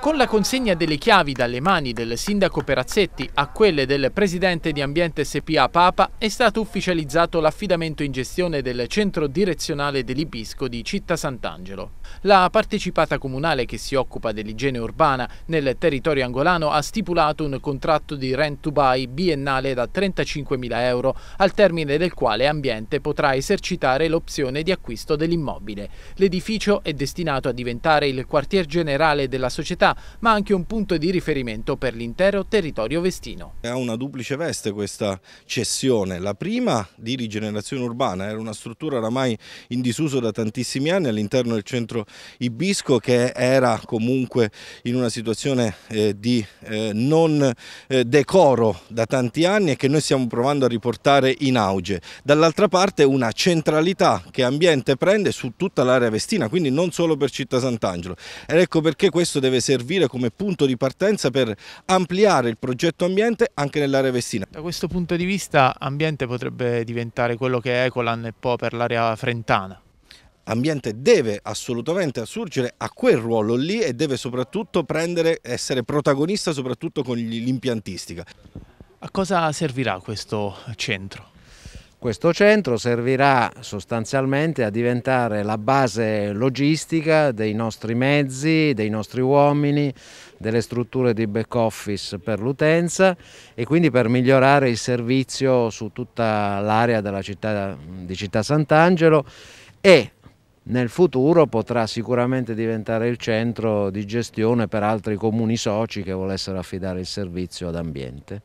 Con la consegna delle chiavi dalle mani del sindaco Perazzetti a quelle del presidente di Ambiente SPA Papa è stato ufficializzato l'affidamento in gestione del centro direzionale dell'Ibisco di Città Sant'Angelo. La partecipata comunale che si occupa dell'igiene urbana nel territorio angolano ha stipulato un contratto di rent to buy biennale da 35.000 euro, al termine del quale Ambiente potrà esercitare l'opzione di acquisto dell'immobile. L'edificio è destinato a diventare il quartier generale generale della società, ma anche un punto di riferimento per l'intero territorio vestino. Ha una duplice veste questa cessione. La prima di rigenerazione urbana, era una struttura oramai in disuso da tantissimi anni all'interno del centro Ibisco che era comunque in una situazione eh, di eh, non eh, decoro da tanti anni e che noi stiamo provando a riportare in auge. Dall'altra parte una centralità che ambiente prende su tutta l'area vestina, quindi non solo per Città Sant'Angelo. Ed ecco perché perché questo deve servire come punto di partenza per ampliare il progetto ambiente anche nell'area vestina. Da questo punto di vista ambiente potrebbe diventare quello che è Ecolan e Po per l'area frentana ambiente deve assolutamente assurgere a quel ruolo lì e deve soprattutto prendere, essere protagonista soprattutto con l'impiantistica. A cosa servirà questo centro? Questo centro servirà sostanzialmente a diventare la base logistica dei nostri mezzi, dei nostri uomini, delle strutture di back office per l'utenza e quindi per migliorare il servizio su tutta l'area città di Città Sant'Angelo e nel futuro potrà sicuramente diventare il centro di gestione per altri comuni soci che volessero affidare il servizio ad ambiente.